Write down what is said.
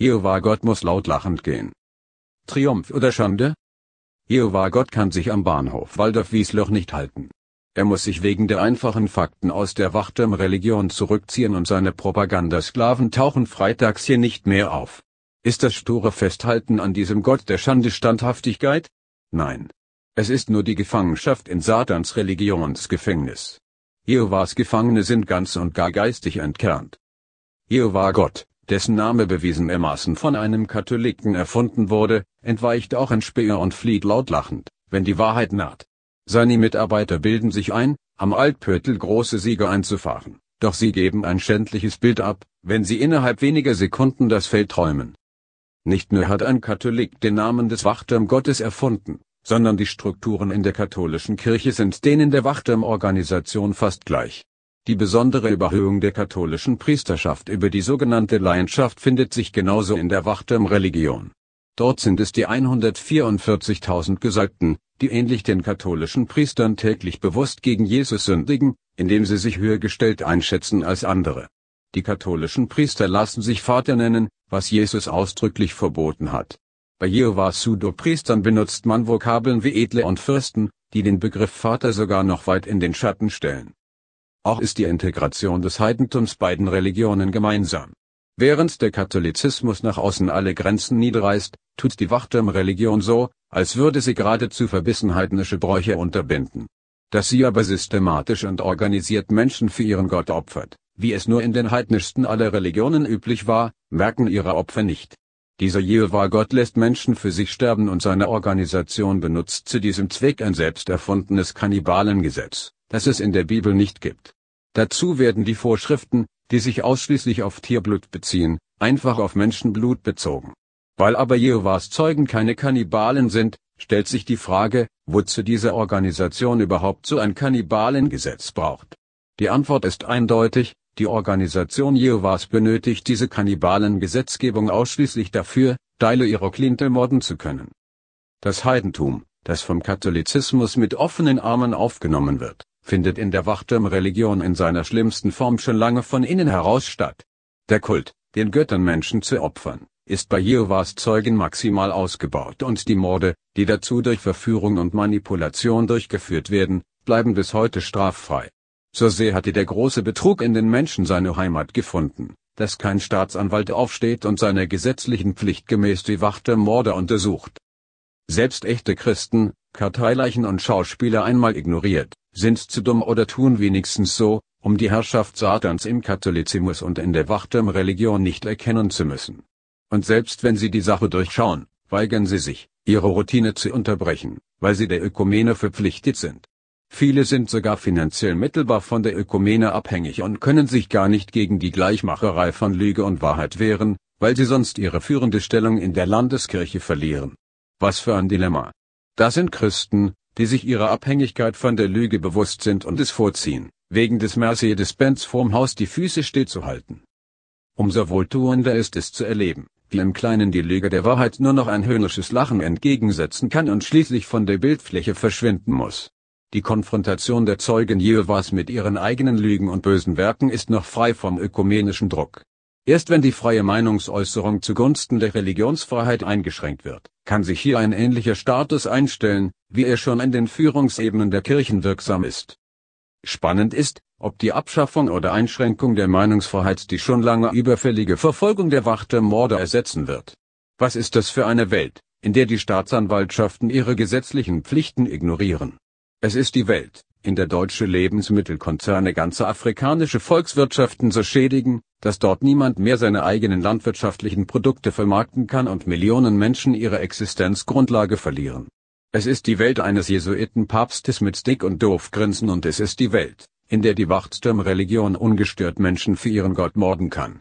Jehova Gott muss laut lachend gehen. Triumph oder Schande? Jehova Gott kann sich am Bahnhof Waldorf-Wiesloch nicht halten. Er muss sich wegen der einfachen Fakten aus der Wachturm-Religion zurückziehen und seine Propagandasklaven tauchen freitags hier nicht mehr auf. Ist das sture Festhalten an diesem Gott der Schande Standhaftigkeit? Nein. Es ist nur die Gefangenschaft in Satans Religionsgefängnis. Jehovas Gefangene sind ganz und gar geistig entkernt. Jehova Gott, dessen Name bewiesenermaßen von einem Katholiken erfunden wurde, entweicht auch in Speer und flieht lautlachend, wenn die Wahrheit naht. Seine Mitarbeiter bilden sich ein, am Altpötl große Siege einzufahren, doch sie geben ein schändliches Bild ab, wenn sie innerhalb weniger Sekunden das Feld träumen. Nicht nur hat ein Katholik den Namen des Wachturmgottes erfunden, sondern die Strukturen in der katholischen Kirche sind denen der Wachturmorganisation fast gleich. Die besondere Überhöhung der katholischen Priesterschaft über die sogenannte Leidenschaft findet sich genauso in der Wachturm-Religion. Dort sind es die 144.000 Gesalbten, die ähnlich den katholischen Priestern täglich bewusst gegen Jesus sündigen, indem sie sich höher gestellt einschätzen als andere. Die katholischen Priester lassen sich Vater nennen, was Jesus ausdrücklich verboten hat. Bei Jehovas Pseudo-Priestern benutzt man Vokabeln wie Edle und Fürsten, die den Begriff Vater sogar noch weit in den Schatten stellen. Auch ist die Integration des Heidentums beiden Religionen gemeinsam. Während der Katholizismus nach außen alle Grenzen niederreißt, tut die Wachturm-Religion so, als würde sie geradezu verbissen heidnische Bräuche unterbinden. Dass sie aber systematisch und organisiert Menschen für ihren Gott opfert, wie es nur in den heidnischsten aller Religionen üblich war, merken ihre Opfer nicht. Dieser Jehova-Gott lässt Menschen für sich sterben und seine Organisation benutzt zu diesem Zweck ein selbst erfundenes Kannibalengesetz das es in der Bibel nicht gibt. Dazu werden die Vorschriften, die sich ausschließlich auf Tierblut beziehen, einfach auf Menschenblut bezogen. Weil aber Jehovas Zeugen keine Kannibalen sind, stellt sich die Frage, wozu diese Organisation überhaupt so ein Kannibalengesetz braucht. Die Antwort ist eindeutig, die Organisation Jehovas benötigt diese Kannibalengesetzgebung ausschließlich dafür, Teile ihrer Klientel morden zu können. Das Heidentum, das vom Katholizismus mit offenen Armen aufgenommen wird, findet in der Wachturm-Religion in seiner schlimmsten Form schon lange von innen heraus statt. Der Kult, den Göttern Menschen zu opfern, ist bei Jehovas Zeugen maximal ausgebaut und die Morde, die dazu durch Verführung und Manipulation durchgeführt werden, bleiben bis heute straffrei. So sehr hatte der große Betrug in den Menschen seine Heimat gefunden, dass kein Staatsanwalt aufsteht und seiner gesetzlichen Pflicht gemäß die Wachtürm-Morde untersucht. Selbst echte Christen, Karteileichen und Schauspieler einmal ignoriert, sind zu dumm oder tun wenigstens so, um die Herrschaft Satans im Katholizismus und in der Wachturmreligion nicht erkennen zu müssen. Und selbst wenn sie die Sache durchschauen, weigern sie sich, ihre Routine zu unterbrechen, weil sie der Ökumene verpflichtet sind. Viele sind sogar finanziell mittelbar von der Ökumene abhängig und können sich gar nicht gegen die Gleichmacherei von Lüge und Wahrheit wehren, weil sie sonst ihre führende Stellung in der Landeskirche verlieren. Was für ein Dilemma. Das sind Christen, die sich ihrer Abhängigkeit von der Lüge bewusst sind und es vorziehen, wegen des Mercedes-Benz vorm Haus die Füße stillzuhalten. Umso wohltuender ist es zu erleben, wie im Kleinen die Lüge der Wahrheit nur noch ein höhnisches Lachen entgegensetzen kann und schließlich von der Bildfläche verschwinden muss. Die Konfrontation der Zeugen Jehovas mit ihren eigenen Lügen und bösen Werken ist noch frei vom ökumenischen Druck. Erst wenn die freie Meinungsäußerung zugunsten der Religionsfreiheit eingeschränkt wird, kann sich hier ein ähnlicher Status einstellen, wie er schon in den Führungsebenen der Kirchen wirksam ist. Spannend ist, ob die Abschaffung oder Einschränkung der Meinungsfreiheit die schon lange überfällige Verfolgung der Wachtermorde ersetzen wird. Was ist das für eine Welt, in der die Staatsanwaltschaften ihre gesetzlichen Pflichten ignorieren? Es ist die Welt, in der deutsche Lebensmittelkonzerne ganze afrikanische Volkswirtschaften so schädigen, dass dort niemand mehr seine eigenen landwirtschaftlichen Produkte vermarkten kann und Millionen Menschen ihre Existenzgrundlage verlieren. Es ist die Welt eines Jesuitenpapstes mit Stick und Doofgrinsen und es ist die Welt, in der die wachstum ungestört Menschen für ihren Gott morden kann